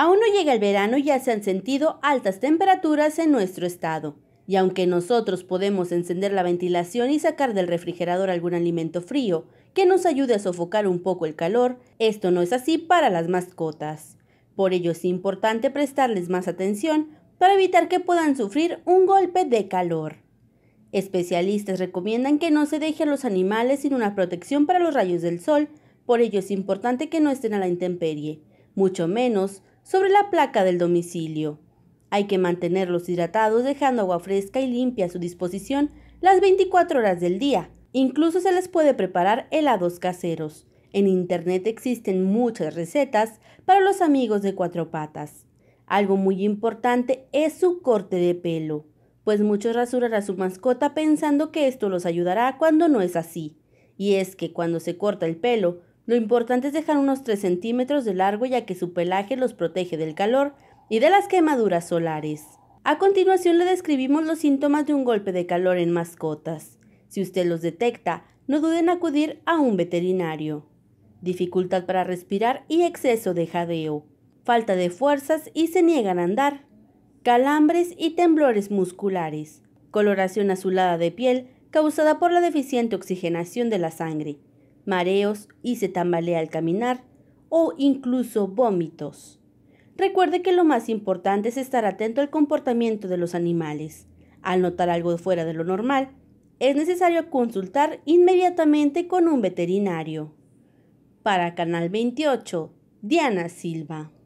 Aún no llega el verano y ya se han sentido altas temperaturas en nuestro estado. Y aunque nosotros podemos encender la ventilación y sacar del refrigerador algún alimento frío que nos ayude a sofocar un poco el calor, esto no es así para las mascotas. Por ello es importante prestarles más atención para evitar que puedan sufrir un golpe de calor. Especialistas recomiendan que no se deje a los animales sin una protección para los rayos del sol, por ello es importante que no estén a la intemperie, mucho menos sobre la placa del domicilio. Hay que mantenerlos hidratados dejando agua fresca y limpia a su disposición las 24 horas del día. Incluso se les puede preparar helados caseros. En Internet existen muchas recetas para los amigos de cuatro patas. Algo muy importante es su corte de pelo, pues muchos rasuran a su mascota pensando que esto los ayudará cuando no es así. Y es que cuando se corta el pelo lo importante es dejar unos 3 centímetros de largo ya que su pelaje los protege del calor y de las quemaduras solares. A continuación le describimos los síntomas de un golpe de calor en mascotas. Si usted los detecta, no duden en acudir a un veterinario. Dificultad para respirar y exceso de jadeo. Falta de fuerzas y se niegan a andar. Calambres y temblores musculares. Coloración azulada de piel causada por la deficiente oxigenación de la sangre mareos y se tambalea al caminar, o incluso vómitos. Recuerde que lo más importante es estar atento al comportamiento de los animales. Al notar algo fuera de lo normal, es necesario consultar inmediatamente con un veterinario. Para Canal 28, Diana Silva.